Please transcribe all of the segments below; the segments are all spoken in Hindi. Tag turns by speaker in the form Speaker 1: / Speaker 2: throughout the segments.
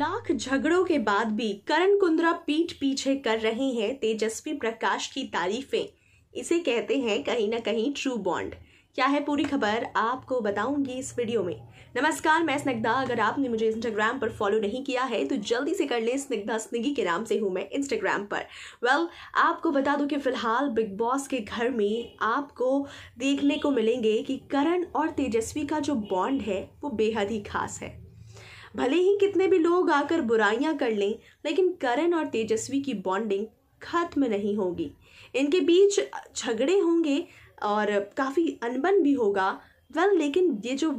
Speaker 1: लाख झगड़ों के बाद भी करण कुंद्रा पीठ पीछे कर रहे हैं तेजस्वी प्रकाश की तारीफें इसे कहते हैं कहीं ना कहीं ट्रू बॉन्ड क्या है पूरी खबर आपको बताऊंगी इस वीडियो में नमस्कार मैं स्निग्धा अगर आपने मुझे इंस्टाग्राम पर फॉलो नहीं किया है तो जल्दी से कर ले स्निग्धा स्निगी के नाम से हूँ मैं इंस्टाग्राम पर वेल well, आपको बता दूं कि फिलहाल बिग बॉस के घर में आपको देखने को मिलेंगे कि करण और तेजस्वी का जो बॉन्ड है वो बेहद ही खास है भले ही कितने भी लोग आकर बुराइयां कर लें लेकिन करण और तेजस्वी की बॉन्डिंग खत्म नहीं होगी इनके बीच झगड़े होंगे और काफ़ी अनबन भी होगा वेल लेकिन ये जो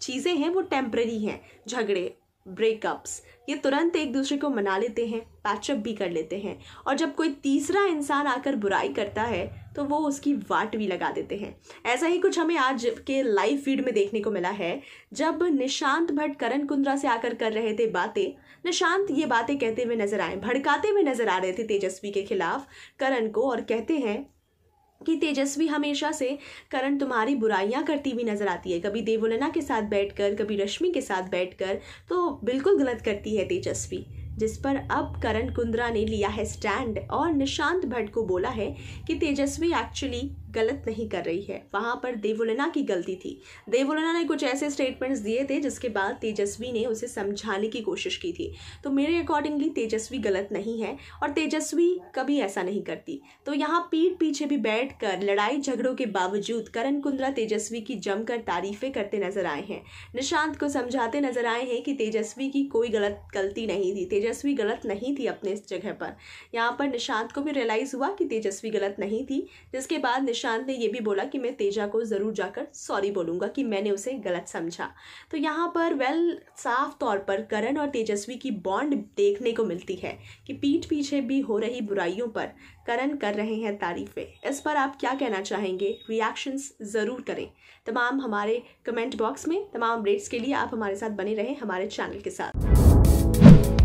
Speaker 1: चीज़ें हैं वो टेम्प्रेरी हैं झगड़े ब्रेकअप्स ये तुरंत एक दूसरे को मना लेते हैं पैचअप भी कर लेते हैं और जब कोई तीसरा इंसान आकर बुराई करता है तो वो उसकी वाट भी लगा देते हैं ऐसा ही कुछ हमें आज के लाइव फीड में देखने को मिला है जब निशांत भट्ट करण कुंद्रा से आकर कर रहे थे बातें निशांत ये बातें कहते हुए नजर आए भड़काते हुए नजर आ रहे थे तेजस्वी के खिलाफ करण को और कहते हैं कि तेजस्वी हमेशा से करण तुम्हारी बुराइयां करती हुई नजर आती है कभी देवोलना के साथ बैठकर कभी रश्मि के साथ बैठकर तो बिल्कुल गलत करती है तेजस्वी जिस पर अब करण कुंद्रा ने लिया है स्टैंड और निशांत भट्ट को बोला है कि तेजस्वी एक्चुअली गलत नहीं कर रही है वहाँ पर देवोलना की गलती थी देवोलना ने कुछ ऐसे स्टेटमेंट्स दिए थे जिसके बाद तेजस्वी ने उसे समझाने की कोशिश की थी तो मेरे अकॉर्डिंगली तेजस्वी गलत नहीं है और तेजस्वी कभी ऐसा नहीं करती तो यहाँ पीठ पीछे भी बैठ कर लड़ाई झगड़ों के बावजूद करण कुंद्रा तेजस्वी की जमकर तारीफें करते नजर आए हैं निशांत को समझाते नजर आए हैं कि तेजस्वी की कोई गलत गलती नहीं थी तेजस्वी तेजस्वी गलत नहीं थी अपने इस जगह पर यहाँ पर निशांत को भी रियलाइज़ हुआ कि तेजस्वी गलत नहीं थी जिसके बाद निशांत ने यह भी बोला कि मैं तेजा को ज़रूर जाकर सॉरी बोलूँगा कि मैंने उसे गलत समझा तो यहाँ पर वेल साफ तौर पर करण और तेजस्वी की बॉन्ड देखने को मिलती है कि पीठ पीछे भी हो रही बुराइयों पर करण कर रहे हैं तारीफ़ें इस पर आप क्या कहना चाहेंगे रिएक्शंस ज़रूर करें तमाम हमारे कमेंट बॉक्स में तमाम अपडेट्स के लिए आप हमारे साथ बने रहें हमारे चैनल के साथ